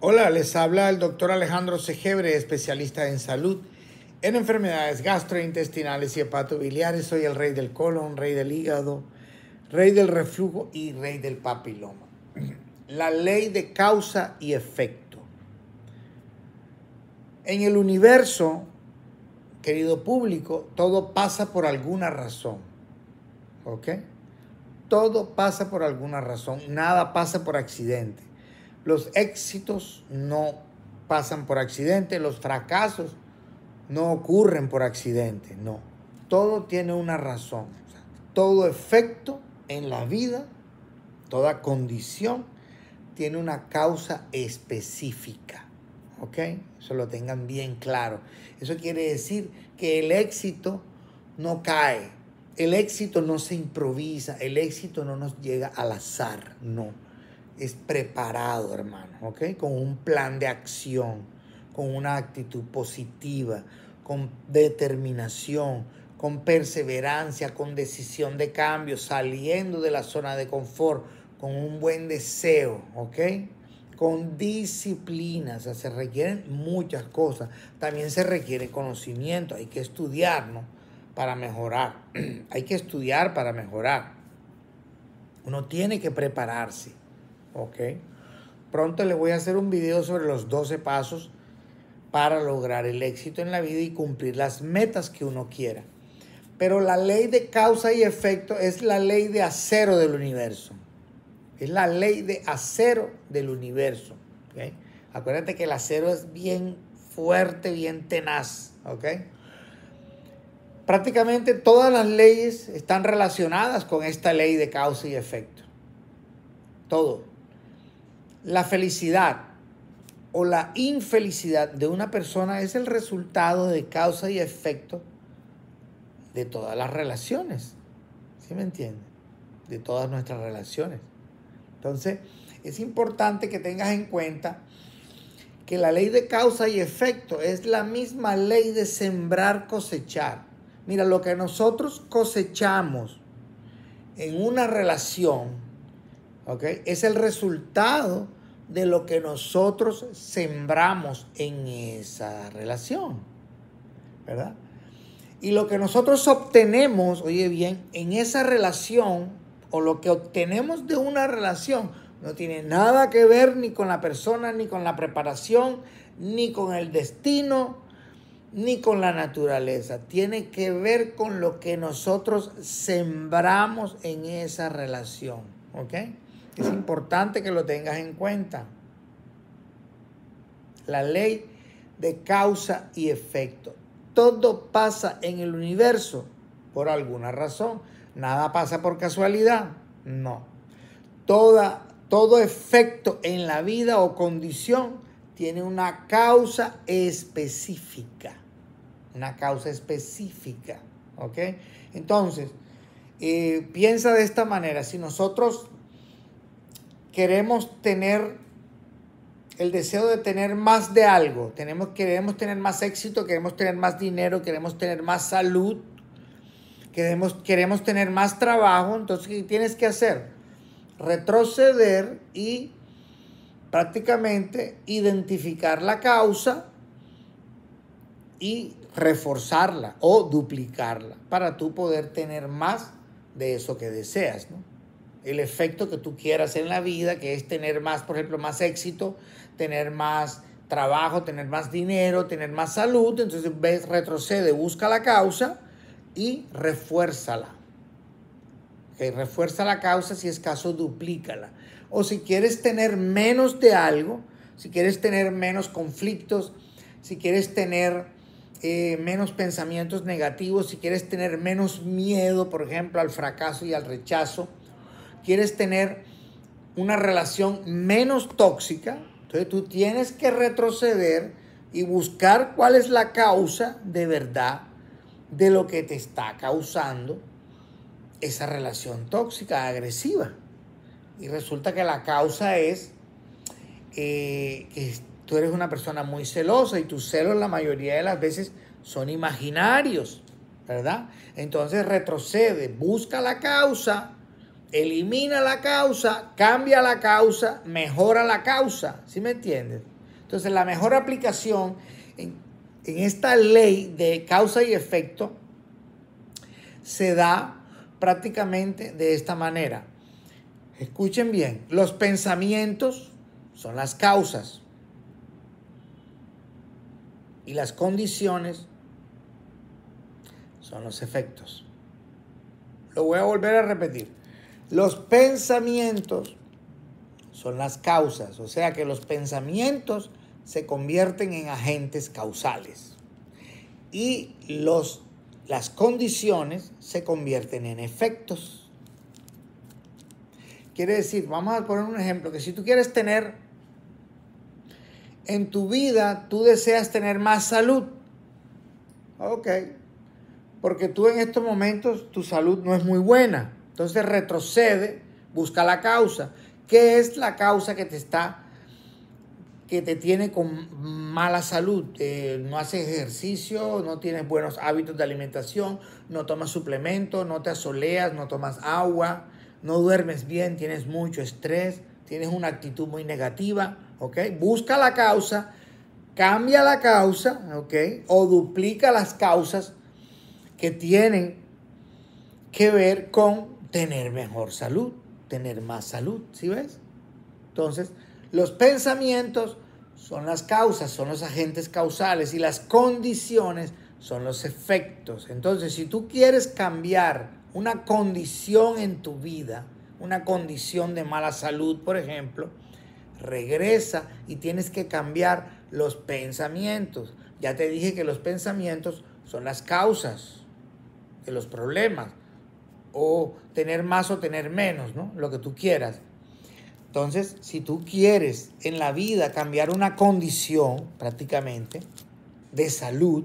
Hola, les habla el doctor Alejandro Segebre, especialista en salud, en enfermedades gastrointestinales y hepatobiliares. Soy el rey del colon, rey del hígado, rey del reflujo y rey del papiloma. La ley de causa y efecto. En el universo, querido público, todo pasa por alguna razón. ¿Ok? Todo pasa por alguna razón. Nada pasa por accidente los éxitos no pasan por accidente, los fracasos no ocurren por accidente, no. Todo tiene una razón. todo efecto en la vida, toda condición, tiene una causa específica. ¿Ok? Eso lo tengan bien claro. Eso quiere decir que el éxito no cae. El éxito no se improvisa. El éxito no nos llega al azar. No es preparado, hermano, ¿ok? Con un plan de acción, con una actitud positiva, con determinación, con perseverancia, con decisión de cambio, saliendo de la zona de confort, con un buen deseo, ¿ok? Con disciplina, o sea, se requieren muchas cosas. También se requiere conocimiento, hay que estudiar, ¿no? Para mejorar, hay que estudiar para mejorar. Uno tiene que prepararse. ¿ok? Pronto le voy a hacer un video sobre los 12 pasos para lograr el éxito en la vida y cumplir las metas que uno quiera. Pero la ley de causa y efecto es la ley de acero del universo. Es la ley de acero del universo. Acuérdate que el acero es bien fuerte, bien tenaz. ¿okay? Prácticamente todas las leyes están relacionadas con esta ley de causa y efecto. Todo. La felicidad o la infelicidad de una persona es el resultado de causa y efecto de todas las relaciones. ¿Sí me entienden? De todas nuestras relaciones. Entonces, es importante que tengas en cuenta que la ley de causa y efecto es la misma ley de sembrar cosechar. Mira, lo que nosotros cosechamos en una relación, ¿ok? Es el resultado de lo que nosotros sembramos en esa relación, ¿verdad? Y lo que nosotros obtenemos, oye bien, en esa relación, o lo que obtenemos de una relación, no tiene nada que ver ni con la persona, ni con la preparación, ni con el destino, ni con la naturaleza. Tiene que ver con lo que nosotros sembramos en esa relación, ¿ok? Es importante que lo tengas en cuenta. La ley de causa y efecto. Todo pasa en el universo por alguna razón. Nada pasa por casualidad. No. todo efecto en la vida o condición tiene una causa específica. Una causa específica. ¿Ok? Entonces, eh, piensa de esta manera. Si nosotros queremos tener el deseo de tener más de algo, tenemos, queremos tener más éxito, queremos tener más dinero, queremos tener más salud, queremos, queremos tener más trabajo, entonces ¿qué tienes que hacer? Retroceder y prácticamente identificar la causa y reforzarla o duplicarla para tú poder tener más de eso que deseas, ¿no? el efecto que tú quieras en la vida, que es tener más, por ejemplo, más éxito, tener más trabajo, tener más dinero, tener más salud. Entonces ves, retrocede, busca la causa y refuérzala. refuerza la causa, si es caso, duplícala. O si quieres tener menos de algo, si quieres tener menos conflictos, si quieres tener eh, menos pensamientos negativos, si quieres tener menos miedo, por ejemplo, al fracaso y al rechazo, quieres tener una relación menos tóxica, entonces tú tienes que retroceder y buscar cuál es la causa de verdad de lo que te está causando esa relación tóxica, agresiva. Y resulta que la causa es eh, que tú eres una persona muy celosa y tus celos la mayoría de las veces son imaginarios, ¿verdad? Entonces retrocede, busca la causa elimina la causa, cambia la causa, mejora la causa. ¿Sí me entiendes? Entonces, la mejor aplicación en, en esta ley de causa y efecto se da prácticamente de esta manera. Escuchen bien, los pensamientos son las causas y las condiciones son los efectos. Lo voy a volver a repetir. Los pensamientos son las causas, o sea que los pensamientos se convierten en agentes causales y las condiciones se convierten en efectos. Quiere decir, vamos a poner un ejemplo, que si tú quieres tener en tu vida, tú deseas tener más salud. Ok, porque tú en estos momentos tu salud no es muy buena. Entonces retrocede, busca la causa. ¿Qué es la causa que te está, que te tiene con mala salud? Eh, no haces ejercicio, no tienes buenos hábitos de alimentación, no tomas suplementos, no te asoleas, no tomas agua, no duermes bien, tienes mucho estrés, tienes una actitud muy negativa, ¿ok? Busca la causa, cambia la causa, ¿ok? O duplica las causas que tienen que ver con tener mejor salud, tener más salud, ¿sí ves? Entonces, los pensamientos son las causas, son los agentes causales y las condiciones son los efectos. Entonces, si tú quieres cambiar una condición en tu vida, una condición de mala salud, por ejemplo, regresa y tienes que cambiar los pensamientos. Ya te dije que los pensamientos son las causas de los problemas o tener más o tener menos, ¿no? Lo que tú quieras. Entonces, si tú quieres en la vida cambiar una condición prácticamente de salud,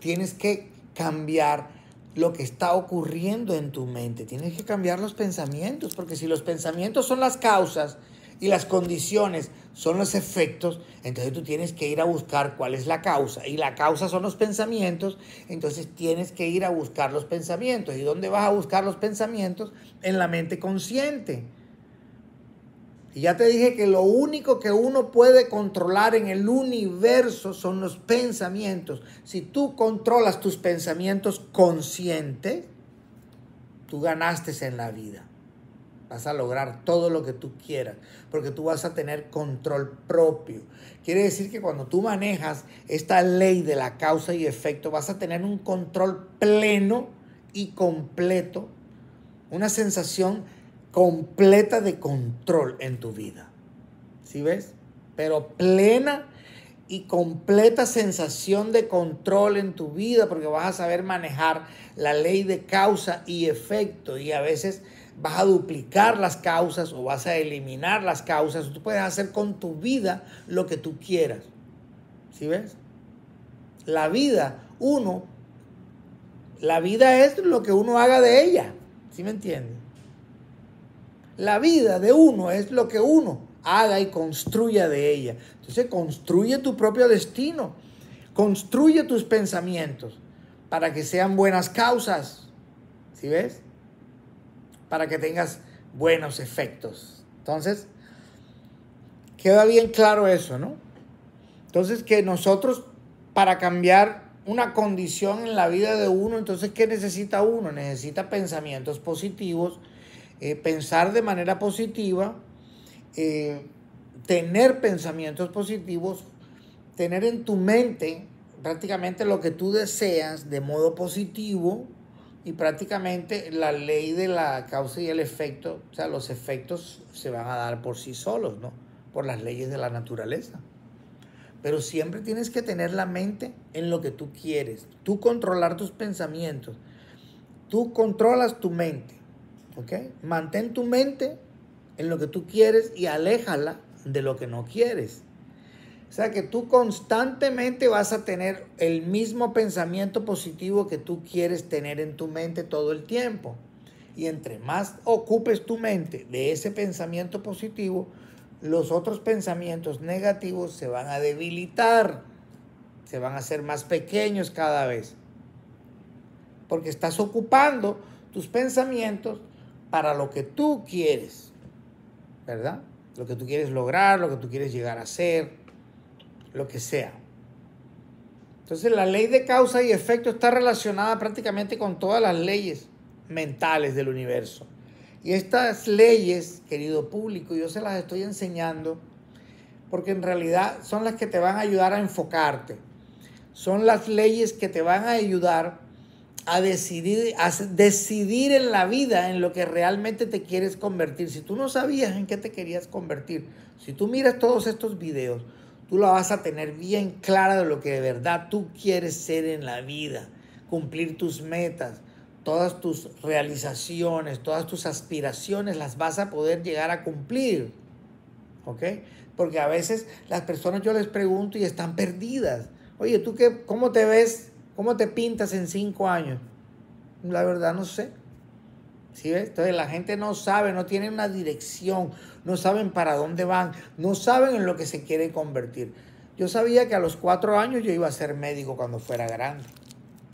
tienes que cambiar lo que está ocurriendo en tu mente, tienes que cambiar los pensamientos, porque si los pensamientos son las causas y las condiciones son los efectos, entonces tú tienes que ir a buscar cuál es la causa. Y la causa son los pensamientos, entonces tienes que ir a buscar los pensamientos. ¿Y dónde vas a buscar los pensamientos? En la mente consciente. Y ya te dije que lo único que uno puede controlar en el universo son los pensamientos. Si tú controlas tus pensamientos consciente, tú ganaste en la vida. Vas a lograr todo lo que tú quieras, porque tú vas a tener control propio. Quiere decir que cuando tú manejas esta ley de la causa y efecto, vas a tener un control pleno y completo, una sensación completa de control en tu vida. ¿Sí ves? Pero plena y completa sensación de control en tu vida, porque vas a saber manejar la ley de causa y efecto y a veces vas a duplicar las causas o vas a eliminar las causas. Tú puedes hacer con tu vida lo que tú quieras. ¿Sí ves? La vida, uno, la vida es lo que uno haga de ella. ¿Sí me entiendes? La vida de uno es lo que uno haga y construya de ella. Entonces construye tu propio destino. Construye tus pensamientos para que sean buenas causas. ¿Sí ves? para que tengas buenos efectos. Entonces, queda bien claro eso, ¿no? Entonces, que nosotros, para cambiar una condición en la vida de uno, entonces, ¿qué necesita uno? Necesita pensamientos positivos, eh, pensar de manera positiva, eh, tener pensamientos positivos, tener en tu mente prácticamente lo que tú deseas de modo positivo, y prácticamente la ley de la causa y el efecto, o sea, los efectos se van a dar por sí solos, ¿no? Por las leyes de la naturaleza. Pero siempre tienes que tener la mente en lo que tú quieres, tú controlar tus pensamientos, tú controlas tu mente, ¿ok? Mantén tu mente en lo que tú quieres y aléjala de lo que no quieres. O sea que tú constantemente vas a tener el mismo pensamiento positivo que tú quieres tener en tu mente todo el tiempo. Y entre más ocupes tu mente de ese pensamiento positivo, los otros pensamientos negativos se van a debilitar, se van a hacer más pequeños cada vez. Porque estás ocupando tus pensamientos para lo que tú quieres, ¿verdad? Lo que tú quieres lograr, lo que tú quieres llegar a ser, lo que sea. Entonces la ley de causa y efecto está relacionada prácticamente con todas las leyes mentales del universo. Y estas leyes, querido público, yo se las estoy enseñando porque en realidad son las que te van a ayudar a enfocarte. Son las leyes que te van a ayudar a decidir, a decidir en la vida en lo que realmente te quieres convertir. Si tú no sabías en qué te querías convertir, si tú miras todos estos videos, tú la vas a tener bien clara de lo que de verdad tú quieres ser en la vida, cumplir tus metas, todas tus realizaciones, todas tus aspiraciones las vas a poder llegar a cumplir. ¿Ok? Porque a veces las personas yo les pregunto y están perdidas. Oye, ¿tú qué, cómo te ves? ¿Cómo te pintas en cinco años? La verdad no sé. Entonces la gente no sabe, no tiene una dirección, no saben para dónde van, no saben en lo que se quiere convertir. Yo sabía que a los cuatro años yo iba a ser médico cuando fuera grande.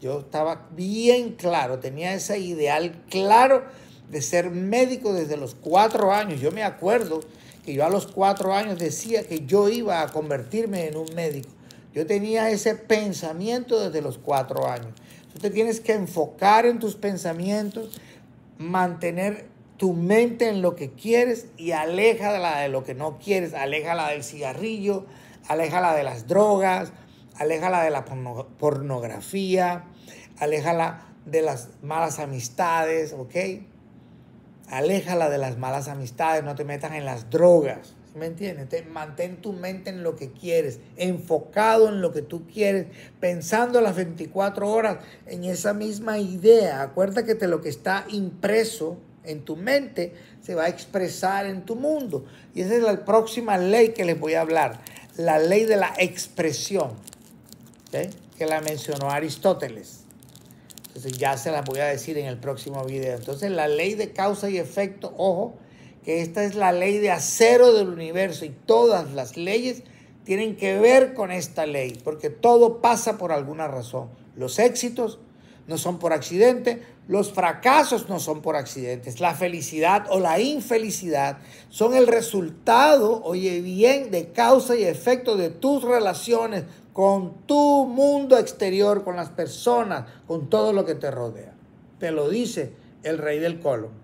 Yo estaba bien claro, tenía ese ideal claro de ser médico desde los cuatro años. Yo me acuerdo que yo a los cuatro años decía que yo iba a convertirme en un médico. Yo tenía ese pensamiento desde los cuatro años. Tú te tienes que enfocar en tus pensamientos, mantener tu mente en lo que quieres y aléjala de lo que no quieres, aléjala del cigarrillo, aléjala de las drogas, aléjala de la pornografía, aléjala de las malas amistades, ¿ok? Aléjala de las malas amistades, no te metas en las drogas. ¿Me entiendes? mantén tu mente en lo que quieres, enfocado en lo que tú quieres, pensando las 24 horas en esa misma idea. Acuérdate que lo que está impreso en tu mente se va a expresar en tu mundo. Y esa es la próxima ley que les voy a hablar, la ley de la expresión, que la mencionó Aristóteles. Entonces ya se la voy a decir en el próximo video. Entonces la ley de causa y efecto, ojo, que esta es la ley de acero del universo y todas las leyes tienen que ver con esta ley, porque todo pasa por alguna razón. Los éxitos no son por accidente, los fracasos no son por accidentes, la felicidad o la infelicidad son el resultado, oye bien, de causa y efecto de tus relaciones con tu mundo exterior, con las personas, con todo lo que te rodea. Te lo dice el rey del colon.